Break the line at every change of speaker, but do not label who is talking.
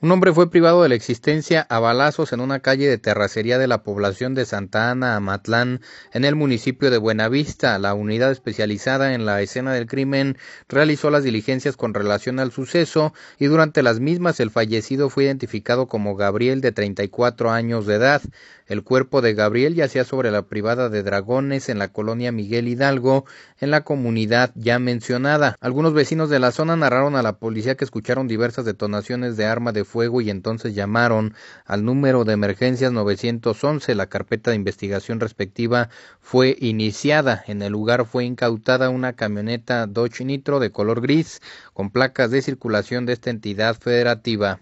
Un hombre fue privado de la existencia a balazos en una calle de terracería de la población de Santa Ana, Amatlán, en el municipio de Buenavista. La unidad especializada en la escena del crimen realizó las diligencias con relación al suceso y durante las mismas el fallecido fue identificado como Gabriel de 34 años de edad. El cuerpo de Gabriel yacía sobre la privada de Dragones en la colonia Miguel Hidalgo, en la comunidad ya mencionada. Algunos vecinos de la zona narraron a la policía que escucharon diversas detonaciones de arma de fuego y entonces llamaron al número de emergencias 911. La carpeta de investigación respectiva fue iniciada. En el lugar fue incautada una camioneta Dodge Nitro de color gris con placas de circulación de esta entidad federativa.